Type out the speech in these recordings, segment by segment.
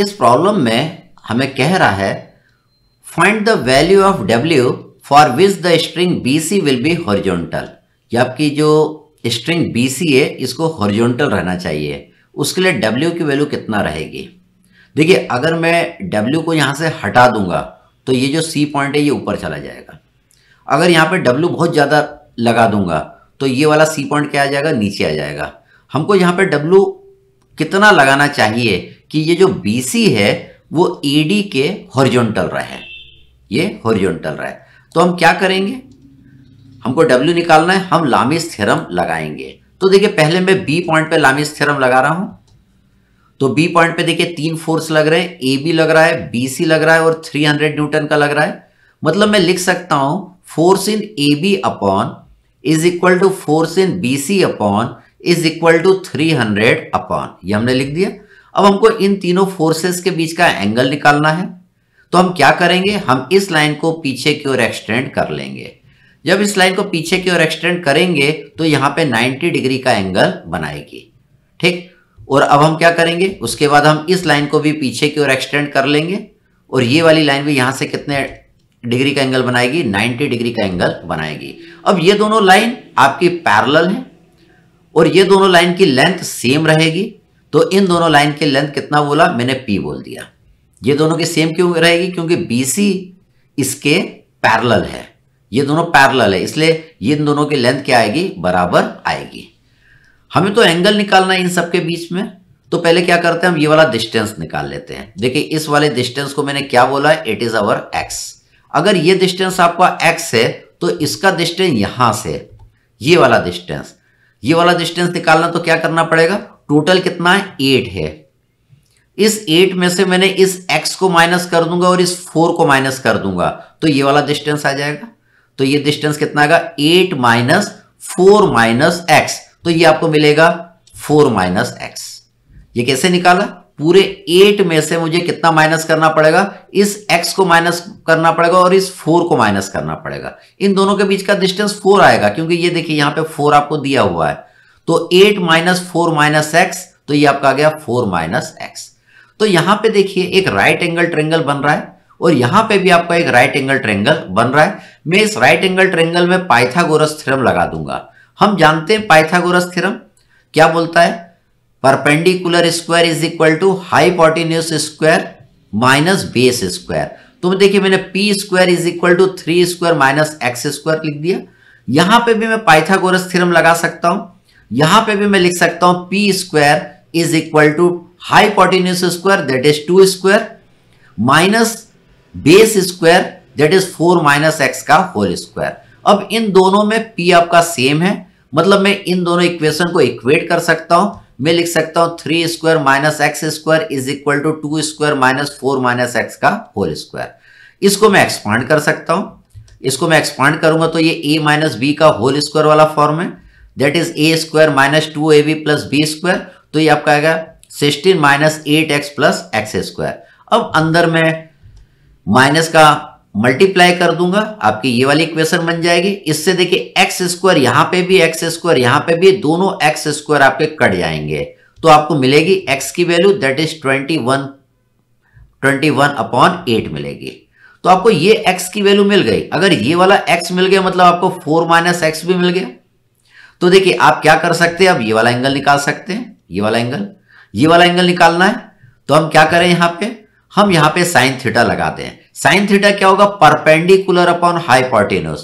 इस प्रॉब्लम में हमें कह रहा है find the value of W for which the string BC C will be horizontal जबकि आपकी जो स्ट्रिंग BC है इसको हॉरिजॉन्टल रहना चाहिए उसके लिए W की वैल्यू कितना रहेगी देखिए अगर मैं W को यहाँ से हटा दूंगा तो ये जो C पॉइंट है ये ऊपर चला जाएगा अगर यहाँ पे W बहुत ज़्यादा लगा दूंगा तो ये वाला C पॉइंट क्या आ जाएगा नीचे आ जाएगा हमको यहाँ पे W कितना लगाना चाहिए कि ये जो BC है वो AD e के हॉरिजॉन्टल रहे ये हॉरिजॉन्टल रहे तो हम क्या करेंगे हमको W निकालना है हम लामिस थ्योरम लगाएंगे तो देखिए पहले मैं बी पॉइंट पे लामिस थ्योरम लगा रहा हूं तो बी पॉइंट पे देखिए तीन फोर्स लग रहे हैं ए बी लग रहा है बी सी लग रहा है और 300 न्यूटन का लग रहा है मतलब मैं लिख सकता हूं force in A B upon is equal to force in B C upon is equal to three hundred upon ये हमने लिख दिया अब हमको इन तीनों फोर्सेस के बीच का एंगल निकालना है तो हम क्या करेंगे हम इस लाइन को पीछे की ओर एक्सटेंड कर लेंगे जब इस लाइन को पीछे की ओर एक्सटेंड करेंगे तो यहां पे 90 डिग्री का एंगल बनाएगी ठीक और अब हम क्या करेंगे उसके बाद हम इस लाइन को भी पीछे की ओर एक्सटेंड कर लेंगे और ये वाली लाइन भी यहां से कितने डिग्री का एंगल बनाएगी 90 डिग्री का एंगल बनाएगी अब ये दोनों लाइन आपकी पैरल है और ये दोनों लाइन की लेंथ सेम रहेगी तो इन दोनों लाइन की लेंथ कितना बोला मैंने पी बोल दिया ये दोनों की सेम क्यों रहेगी क्योंकि बी इसके पैरल है ये दोनों पैरल है इसलिए ये दोनों की लेंथ क्या आएगी बराबर आएगी हमें तो एंगल निकालना है इन सबके बीच में तो पहले क्या करते हैं हम ये वाला डिस्टेंस निकाल लेते हैं देखिए इस वाले डिस्टेंस को मैंने क्या बोला है इट इज अवर एक्स अगर ये डिस्टेंस आपका एक्स है तो इसका डिस्टेंस यहां से ये वाला डिस्टेंस ये वाला डिस्टेंस निकालना तो क्या करना पड़ेगा टोटल कितना है एट है इस एट में से मैंने इस एक्स को माइनस कर दूंगा और इस फोर को माइनस कर दूंगा तो ये वाला डिस्टेंस आ जाएगा तो ये डिस्टेंस कितना आएगा eight minus four minus x तो ये आपको मिलेगा फोर माइनस एक्स ये कैसे निकाला पूरे एट में से मुझे कितना माइनस करना पड़ेगा इस एक्स को माइनस करना पड़ेगा और इस फोर को माइनस करना पड़ेगा इन दोनों के बीच का डिस्टेंस फोर आएगा क्योंकि ये देखिए यहां पे फोर आपको दिया हुआ है तो eight minus four minus x तो ये आपका आ गया फोर माइनस एक्स तो यहां पे देखिए एक राइट एंगल ट्रेंगल बन रहा है और यहां पे भी आपका एक राइट एंगल ट्रेंगल बन रहा है मैं इस राइट एंगल ट्रेंगल में पाइथागोरस थ्योरम लगा दूंगा हम जानते हैं पाइथागोरस थ्योरम क्या बोलता है perpendicular square is equal to hypotenuse square minus base square तो देखिए मैंने p square is equal to three square minus x square लिख दिया यहां पे भी मैं पाइथागोरस थ्योरम लगा सकता हूं यहां पे भी मैं लिख सकता हूं p square is equal to hypotenuse square that is two square minus base square that is four minus x का होल स्क्वायर अब इन दोनों में p आपका सेम है मतलब मैं इन दोनों इक्वेशन को इक्वेट कर सकता हूं मैं लिख सकता हूं three square minus x square is equal to two square minus four minus x का होल स्क्वायर इसको मैं एक्सपांड कर सकता हूं इसको मैं एक्सपांड करूंगा तो ये a माइनस बी का होल स्क्वायर वाला फॉर्म है that is a square minus two a b plus b square तो ये आपका आएगा sixteen minus eight x plus x square अब अंदर में माइनस का मल्टीप्लाई कर दूंगा आपकी ये वाली इक्वेशन बन जाएगी इससे देखिए एक्स स्क्वायर यहां पे भी एक्स स्क्वायर यहां पे भी दोनों एक्स स्क्वायर आपके कट जाएंगे तो आपको मिलेगी एक्स की value that is twenty one twenty one upon eight मिलेगी तो आपको ये एक्स की वैल्यू मिल गई अगर ये वाला एक्स मिल गया मतलब आपको फोर माइनस एक्स भी मिल गया तो देखिए आप क्या कर सकते हैं आप ये वाला एंगल निकाल सकते हैं ये वाला एंगल ये वाला एंगल निकालना है तो हम क्या करें यहां पे हम यहां पे साइन थीटा लगाते हैं साइन थीटा क्या होगा परपेंडिकुलर अपॉन हाइपोटेनस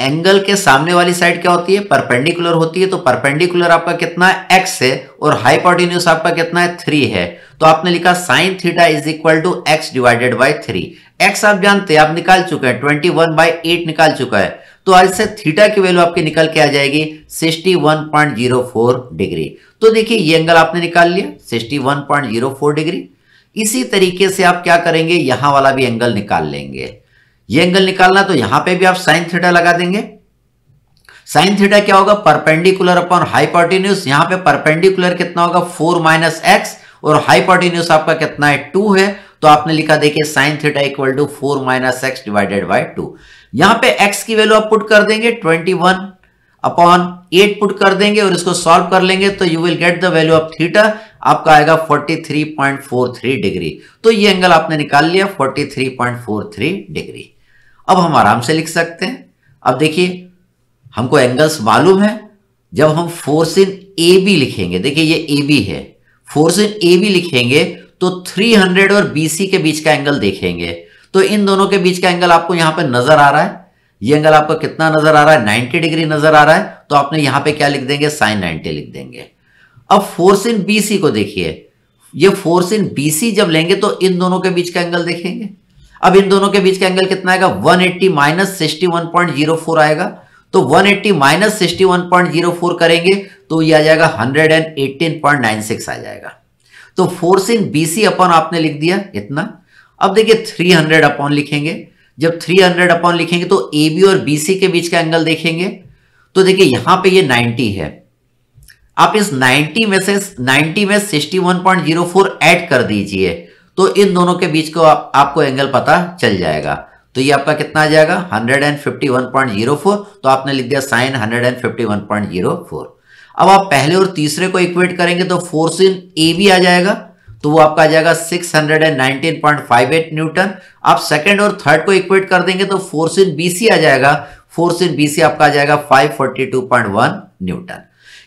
एंगल के सामने वाली साइड क्या होती है परपेंडिकुलर होती है तो परपेंडिकुलर आपका कितना एक्स है और हाइपोटेन्यूस आपका कितना है थ्री है तो आपने लिखा sine theta is equal to x divided by three x आप जानते हैं आप निकाल चुके हैं ट्वेंटी वन बाई एट निकाल चुका है तो आज से थीटा की वैल्यू आपकी निकल के आ जाएगी sixty one point zero four degree तो देखिए ये एंगल आपने निकाल लिया sixty one point zero four degree इसी तरीके से आप क्या करेंगे यहां वाला भी एंगल निकाल लेंगे ये एंगल निकालना तो यहां पे भी आप साइन थीटा लगा देंगे साइन थीटा क्या होगा परपेंडिकुलर अपॉन हाइपोटिन्यूस यहां पे परपेंडिकुलर कितना होगा फोर माइनस एक्स और हाइपोटिन्यूस आपका कितना है टू है तो आपने लिखा देखिए sine theta equal to four minus x divided by two यहां पे एक्स की वैल्यू आप पुट कर देंगे twenty one upon eight put कर देंगे और इसको सॉल्व कर लेंगे तो you will get the value of theta आपका आएगा 43.43 डिग्री तो ये एंगल आपने निकाल लिया 43.43 डिग्री अब हम आराम से लिख सकते हैं अब देखिए हमको एंगल्स मालूम है जब हम फोर्स इन ए बी लिखेंगे देखिए ये ए बी है फोर्स इन ए बी लिखेंगे तो 300 और बीसी के बीच का एंगल देखेंगे तो इन दोनों के बीच का एंगल आपको यहां पर नजर आ रहा है ये एंगल आपको कितना नजर आ रहा है 90 डिग्री नजर आ रहा है तो आपने यहां पे क्या लिख देंगे साइन 90 लिख देंगे अब फोर्स इन बीसी को देखिए ये फोर्स इन बीसी जब लेंगे तो इन दोनों के बीच का एंगल देखेंगे अब इन दोनों के बीच का एंगल कितना आएगा 180 एट्टी माइनस सिक्सटी आएगा तो 180 एट्टी माइनस सिक्सटी करेंगे तो ये आ जाएगा 118.96 आ जाएगा तो फोर्स इन बीसी अपॉन आपने लिख दिया इतना अब देखिए 300 अपॉन लिखेंगे जब 300 अपॉन लिखेंगे तो ए बी और बीसी के बीच का एंगल देखेंगे तो देखिए यहां पे ये 90 है आप इस 90 में से 90 में 61.04 ऐड कर दीजिए तो इन दोनों के बीच को आप, आपको एंगल पता चल जाएगा तो ये आपका कितना आ जाएगा 151.04 तो आपने लिख दिया साइन 151.04 अब आप पहले और तीसरे को इक्वेट करेंगे तो फोर्स इन ए भी आ जाएगा तो वो आपका आ जाएगा 619.58 न्यूटन आप सेकंड और थर्ड को इक्वेट कर देंगे तो फोर्स इन बीसी आ जाएगा फोर्स इन बीसी आपका आ जाएगा 542.1 न्यूटन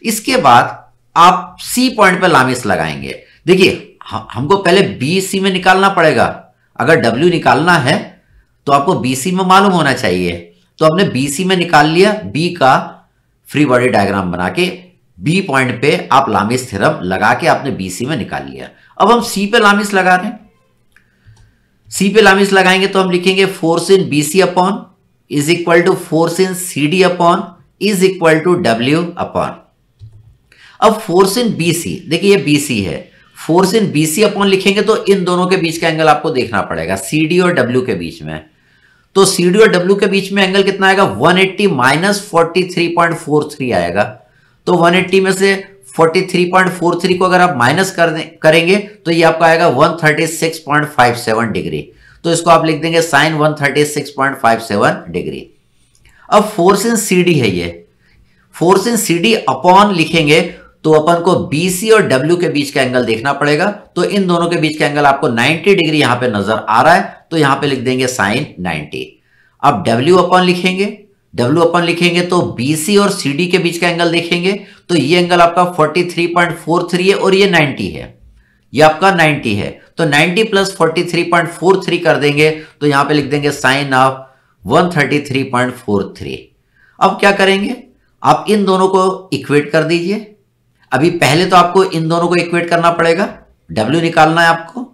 इसके बाद आप सी पॉइंट पर लामिस लगाएंगे देखिए हमको पहले बी सी में निकालना पड़ेगा अगर डब्ल्यू निकालना है तो आपको बी सी में मालूम होना चाहिए तो हमने बी सी में निकाल लिया बी का फ्री बॉडी डायग्राम बना के बी पॉइंट पे आप लामिस थ्योरम लगा के आपने बी सी में निकाल लिया अब हम सी पे लामिस लगा रहे सी पे लामिस लगाएंगे तो हम लिखेंगे force in B C upon is equal to force in c d upon is equal to डब्ल्यू अपॉन अब फोर्स इन बीसी देखिए ये बीसी है फोर्स इन बीसी अपॉन लिखेंगे तो इन दोनों के बीच का एंगल आपको देखना पड़ेगा सीडी और डब्ल्यू के बीच में तो सीडी और डब्ल्यू के बीच में एंगल कितना आएगा 180 एट्टी माइनस फोर्टी आएगा तो 180 में से 43.43 को अगर आप माइनस कर करेंगे तो ये आपका आएगा 136.57 डिग्री तो इसको आप लिख देंगे साइन 136.57 डिग्री अब फोर्स इन सीडी है ये फोर्स इन सीडी अपॉन लिखेंगे तो अपन को BC और W के बीच का एंगल देखना पड़ेगा तो इन दोनों के बीच का एंगल आपको 90 डिग्री यहां पे नजर आ रहा है तो यहां पे लिख देंगे साइन 90 अब W अपन लिखेंगे W अपन लिखेंगे तो BC और CD के बीच का एंगल देखेंगे तो ये एंगल आपका 43.43 है और ये 90 है ये आपका 90 है तो 90 प्लस फोर्टी कर देंगे तो यहां पर लिख देंगे साइन ऑफ वन अब क्या करेंगे आप इन दोनों को इक्वेट कर दीजिए अभी पहले तो आपको इन दोनों को इक्वेट करना पड़ेगा डब्ल्यू निकालना है आपको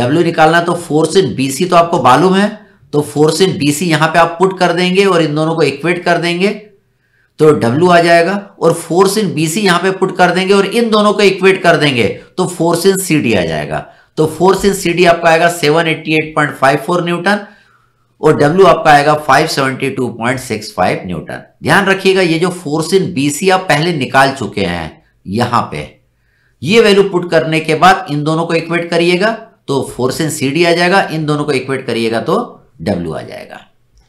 डब्ल्यू निकालना है तो फोर्स इन BC तो आपको मालूम है तो फोर्स इन BC सी यहां पर आप पुट कर देंगे और इन दोनों को इक्वेट कर देंगे तो W आ जाएगा और फोर्स इन BC यहां पर पुट कर देंगे और इन दोनों को इक्वेट कर देंगे तो फोर्स इन CD आ जाएगा तो फोर्स इन CD आपका आएगा 788.54 न्यूटन और W आपका आएगा 572.65 न्यूटन ध्यान रखिएगा ये जो फोर्स इन BC आप पहले निकाल चुके हैं यहां पे ये वैल्यू पुट करने के बाद इन दोनों को इक्वेट करिएगा तो फोर्स इन सी डी आ जाएगा इन दोनों को इक्वेट करिएगा तो डब्ल्यू आ जाएगा